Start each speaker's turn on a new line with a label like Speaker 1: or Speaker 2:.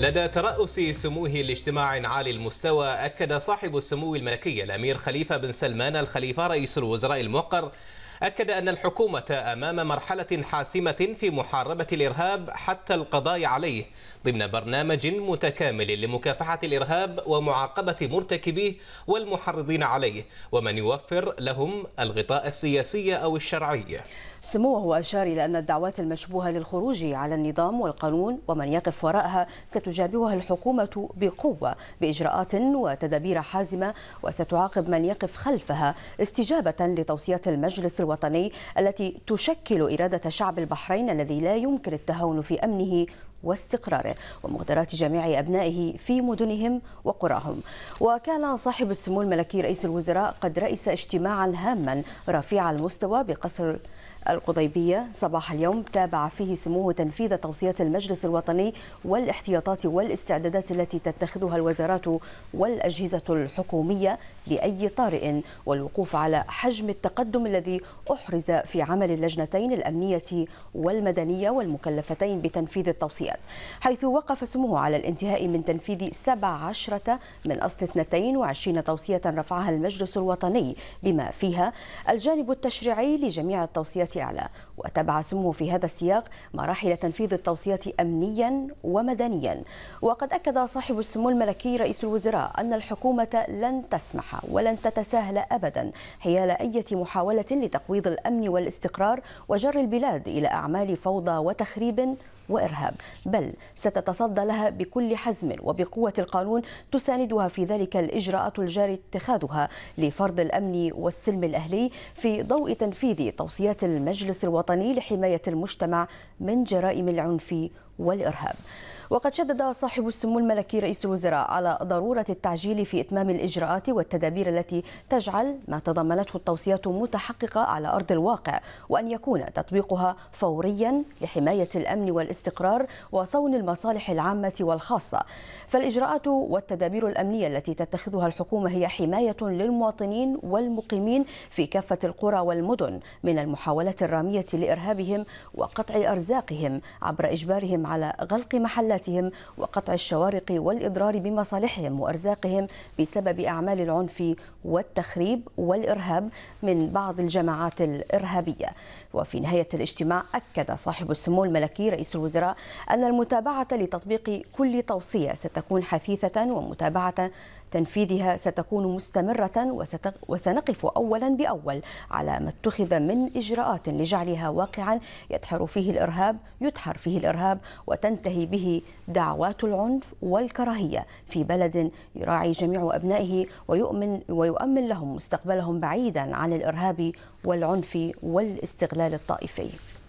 Speaker 1: لدى ترأس سموه لاجتماع عالي المستوى أكد صاحب السمو الملكي الأمير خليفة بن سلمان الخليفة رئيس الوزراء الموقر أكد أن الحكومة أمام مرحلة حاسمة في محاربة الإرهاب حتى القضاء عليه ضمن برنامج متكامل لمكافحة الإرهاب ومعاقبة مرتكبيه والمحرضين عليه ومن يوفر لهم الغطاء السياسي أو الشرعي
Speaker 2: سموه أشار إلى أن الدعوات المشبوهة للخروج على النظام والقانون ومن يقف وراءها ستجابهها الحكومة بقوة بإجراءات وتدابير حازمة وستعاقب من يقف خلفها استجابة لتوصيات المجلس الوطني التي تشكل إرادة شعب البحرين الذي لا يمكن التهاون في أمنه واستقراره ومغادرات جميع أبنائه في مدنهم وقراهم وكان صاحب السمو الملكي رئيس الوزراء قد رئيس اجتماعا هاما رفيع المستوى بقصر القضيبية صباح اليوم تابع فيه سموه تنفيذ توصيات المجلس الوطني والاحتياطات والاستعدادات التي تتخذها الوزارات والأجهزة الحكومية لأي طارئ والوقوف على حجم التقدم الذي أحرز في عمل اللجنتين الأمنية والمدنية والمكلفتين بتنفيذ التوصيات الرياض حيث وقف سموه على الانتهاء من تنفيذ 17 من أصل 22 توصية رفعها المجلس الوطني بما فيها الجانب التشريعي لجميع التوصيات أعلى وتبع سموه في هذا السياق مراحل تنفيذ التوصيات أمنيا ومدنيا وقد أكد صاحب السمو الملكي رئيس الوزراء أن الحكومة لن تسمح ولن تتساهل أبدا حيال أي محاولة لتقويض الأمن والاستقرار وجر البلاد إلى أعمال فوضى وتخريب وإرهاب بل ستتصدى لها بكل حزم وبقوة القانون تساندها في ذلك الإجراءات الجاري اتخاذها لفرض الأمن والسلم الأهلي في ضوء تنفيذ توصيات المجلس الوطني لحماية المجتمع من جرائم العنف والإرهاب وقد شدد صاحب السمو الملكي رئيس الوزراء على ضرورة التعجيل في إتمام الإجراءات والتدابير التي تجعل ما تضمنته التوصيات متحققة على أرض الواقع وأن يكون تطبيقها فوريا لحماية الأمن والاستقرار وصون المصالح العامة والخاصة فالإجراءات والتدابير الأمنية التي تتخذها الحكومة هي حماية للمواطنين والمقيمين في كافة القرى والمدن من المحاولات الرامية لإرهابهم وقطع أرزاقهم عبر إجبارهم على غلق محلاتهم وقطع الشوارق والإضرار بمصالحهم وأرزاقهم بسبب أعمال العنف والتخريب والإرهاب من بعض الجماعات الإرهابية وفي نهاية الاجتماع أكد صاحب السمو الملكي رئيس الوزراء أن المتابعة لتطبيق كل توصية ستكون حثيثة ومتابعة تنفيذها ستكون مستمرة وسنقف أولا بأول على ما اتخذ من إجراءات لجعلها واقعا يدحر فيه الإرهاب يدحر فيه الإرهاب وتنتهي به دعوات العنف والكراهية في بلد يراعي جميع أبنائه ويؤمن ويؤمن لهم مستقبلهم بعيدا عن الإرهاب والعنف والاستغلال الطائفي